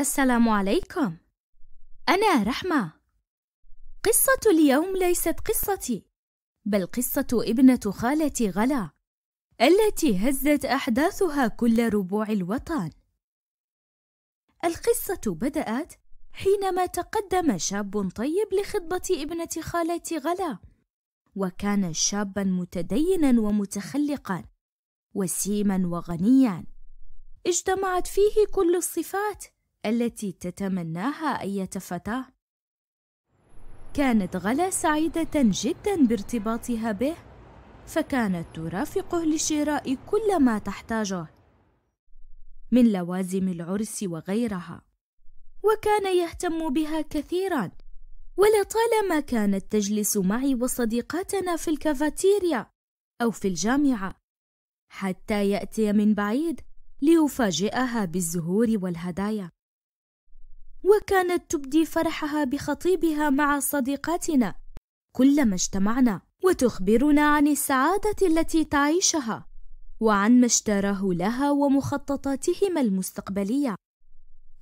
السلام عليكم انا رحمه قصه اليوم ليست قصتي بل قصه ابنه خالتي غلا التي هزت احداثها كل ربوع الوطن القصه بدات حينما تقدم شاب طيب لخطبه ابنه خالتي غلا وكان شابا متدينا ومتخلقا وسيما وغنيا اجتمعت فيه كل الصفات التي تتمناها أية فتاة كانت غلا سعيدة جدا بارتباطها به فكانت ترافقه لشراء كل ما تحتاجه من لوازم العرس وغيرها وكان يهتم بها كثيرا ولطالما كانت تجلس معي وصديقاتنا في الكافاتيريا او في الجامعه حتى ياتي من بعيد ليفاجئها بالزهور والهدايا وكانت تبدي فرحها بخطيبها مع صديقاتنا كلما اجتمعنا وتخبرنا عن السعادة التي تعيشها وعن ما اشتراه لها ومخططاتهما المستقبلية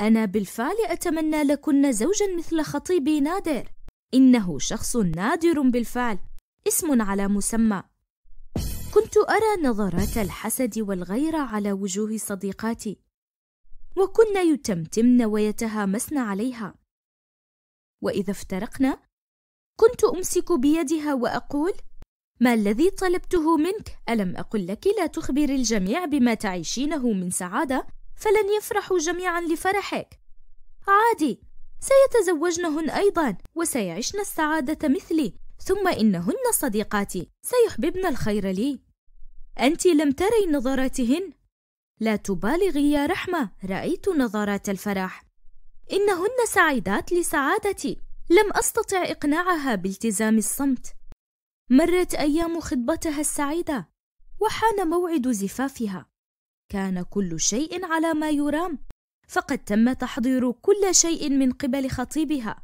أنا بالفعل أتمنى لكن زوجا مثل خطيبي نادر إنه شخص نادر بالفعل اسم على مسمى كنت أرى نظرات الحسد والغيرة على وجوه صديقاتي وكن يتمتمن ويتهامسن عليها واذا افترقنا كنت امسك بيدها واقول ما الذي طلبته منك الم اقل لك لا تخبر الجميع بما تعيشينه من سعاده فلن يفرحوا جميعا لفرحك عادي سيتزوجنهن ايضا وسيعشن السعاده مثلي ثم انهن صديقاتي سيحببن الخير لي انت لم تري نظراتهن لا تبالغي يا رحمة رأيت نظرات الفرح إنهن سعيدات لسعادتي لم أستطع إقناعها بالتزام الصمت مرت أيام خطبتها السعيدة وحان موعد زفافها كان كل شيء على ما يرام فقد تم تحضير كل شيء من قبل خطيبها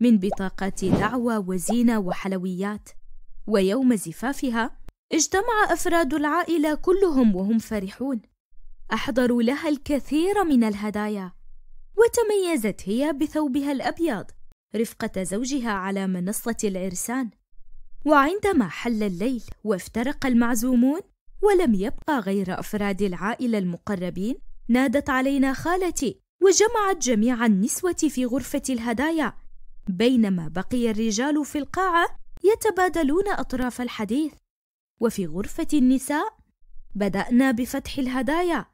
من بطاقات دعوة وزينة وحلويات ويوم زفافها اجتمع أفراد العائلة كلهم وهم فرحون أحضروا لها الكثير من الهدايا وتميزت هي بثوبها الأبيض رفقة زوجها على منصة العرسان وعندما حل الليل وافترق المعزومون ولم يبقى غير أفراد العائلة المقربين نادت علينا خالتي وجمعت جميع النسوة في غرفة الهدايا بينما بقي الرجال في القاعة يتبادلون أطراف الحديث وفي غرفة النساء بدأنا بفتح الهدايا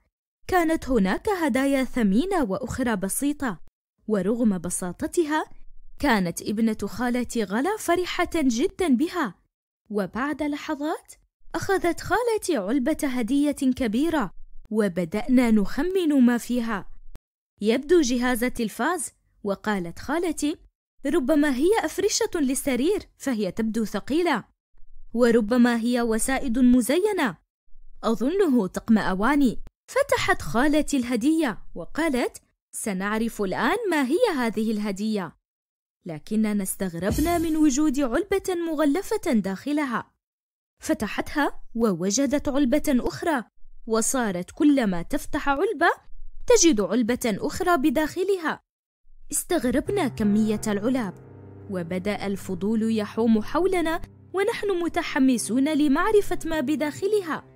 كانت هناك هدايا ثمينة وأخرى بسيطة ورغم بساطتها كانت ابنة خالتي غلا فرحة جدا بها وبعد لحظات أخذت خالتي علبة هدية كبيرة وبدأنا نخمن ما فيها يبدو جهاز تلفاز وقالت خالتي ربما هي أفرشة للسرير فهي تبدو ثقيلة وربما هي وسائد مزينة أظنه طقم أواني فتحت خالتي الهدية وقالت: سنعرف الآن ما هي هذه الهدية. لكننا استغربنا من وجود علبة مغلفة داخلها. فتحتها ووجدت علبة أخرى، وصارت كلما تفتح علبة تجد علبة أخرى بداخلها. استغربنا كمية العلاب، وبدأ الفضول يحوم حولنا ونحن متحمسون لمعرفة ما بداخلها.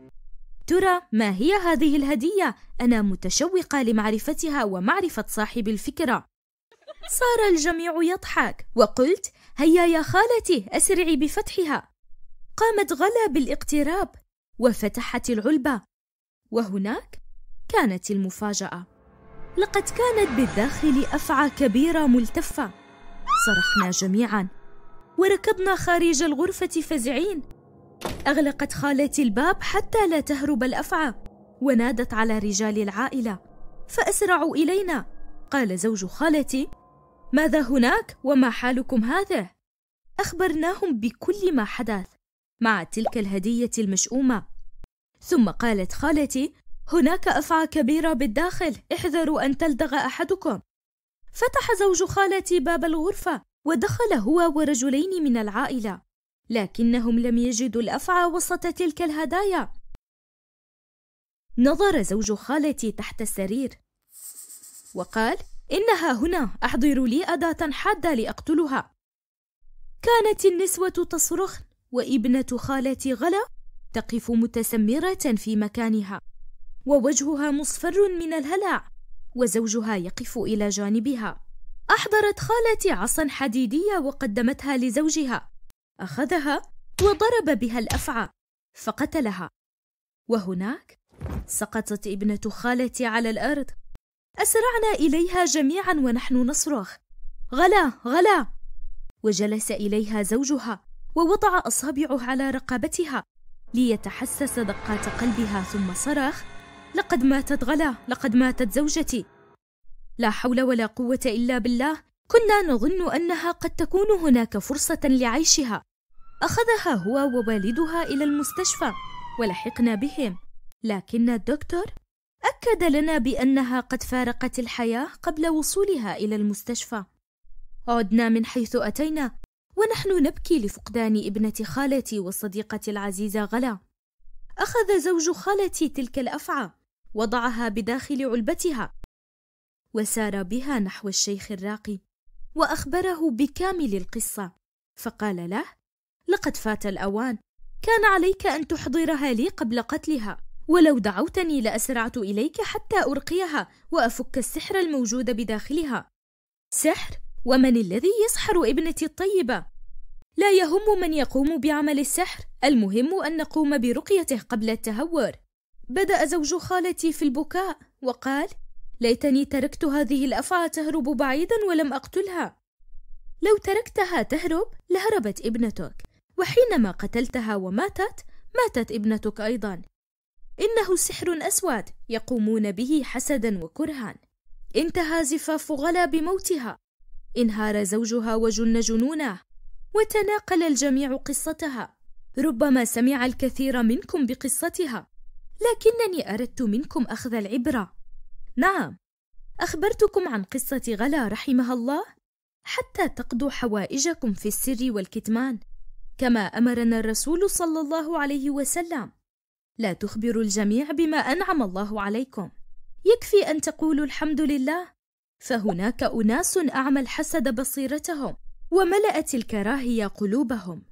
ترى ما هي هذه الهدية؟ أنا متشوقة لمعرفتها ومعرفة صاحب الفكرة. صار الجميع يضحك، وقلت: هيا يا خالتي أسرعي بفتحها. قامت غلا بالاقتراب، وفتحت العلبة، وهناك كانت المفاجأة. لقد كانت بالداخل أفعى كبيرة ملتفة. صرخنا جميعا، وركضنا خارج الغرفة فزعين. أغلقت خالتي الباب حتى لا تهرب الأفعى ونادت على رجال العائلة فأسرعوا إلينا قال زوج خالتي ماذا هناك وما حالكم هذا؟ أخبرناهم بكل ما حدث مع تلك الهدية المشؤومة ثم قالت خالتي هناك أفعى كبيرة بالداخل احذروا أن تلدغ أحدكم فتح زوج خالتي باب الغرفة ودخل هو ورجلين من العائلة لكنهم لم يجدوا الأفعى وسط تلك الهدايا نظر زوج خالتي تحت السرير وقال إنها هنا أحضروا لي أداة حادة لأقتلها كانت النسوة تصرخ وابنة خالتي غلا تقف متسمرة في مكانها ووجهها مصفر من الهلع وزوجها يقف إلى جانبها أحضرت خالتي عصا حديدية وقدمتها لزوجها أخذها وضرب بها الأفعى فقتلها وهناك سقطت ابنة خالتي على الأرض أسرعنا إليها جميعا ونحن نصرخ غلا غلا وجلس إليها زوجها ووضع أصابعه على رقبتها ليتحسس دقات قلبها ثم صرخ لقد ماتت غلا لقد ماتت زوجتي لا حول ولا قوة إلا بالله كنا نظن أنها قد تكون هناك فرصة لعيشها أخذها هو ووالدها إلى المستشفى ولحقنا بهم لكن الدكتور أكد لنا بأنها قد فارقت الحياة قبل وصولها إلى المستشفى عدنا من حيث أتينا ونحن نبكي لفقدان ابنة خالتي وصديقتي العزيزة غلا أخذ زوج خالتي تلك الأفعى وضعها بداخل علبتها وسار بها نحو الشيخ الراقي وأخبره بكامل القصة فقال له لقد فات الأوان كان عليك أن تحضرها لي قبل قتلها ولو دعوتني لأسرعت إليك حتى أرقيها وأفك السحر الموجود بداخلها سحر ومن الذي يسحر ابنتي الطيبة؟ لا يهم من يقوم بعمل السحر المهم أن نقوم برقيته قبل التهور بدأ زوج خالتي في البكاء وقال ليتني تركت هذه الأفعى تهرب بعيدا ولم أقتلها لو تركتها تهرب لهربت ابنتك وحينما قتلتها وماتت ماتت ابنتك أيضا إنه سحر أسود يقومون به حسدا وكرها انتهى زفاف غلا بموتها انهار زوجها وجن جنونه وتناقل الجميع قصتها ربما سمع الكثير منكم بقصتها لكنني اردت منكم اخذ العبره نعم اخبرتكم عن قصه غلا رحمها الله حتى تقضوا حوائجكم في السر والكتمان كما امرنا الرسول صلى الله عليه وسلم لا تخبروا الجميع بما انعم الله عليكم يكفي ان تقولوا الحمد لله فهناك اناس اعمى الحسد بصيرتهم وملات الكراهيه قلوبهم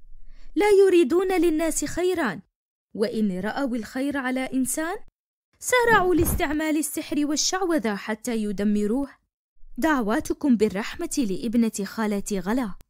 لا يريدون للناس خيرا وان راوا الخير على انسان سارعوا لاستعمال السحر والشعوذه حتى يدمروه دعواتكم بالرحمه لابنه خالتي غلا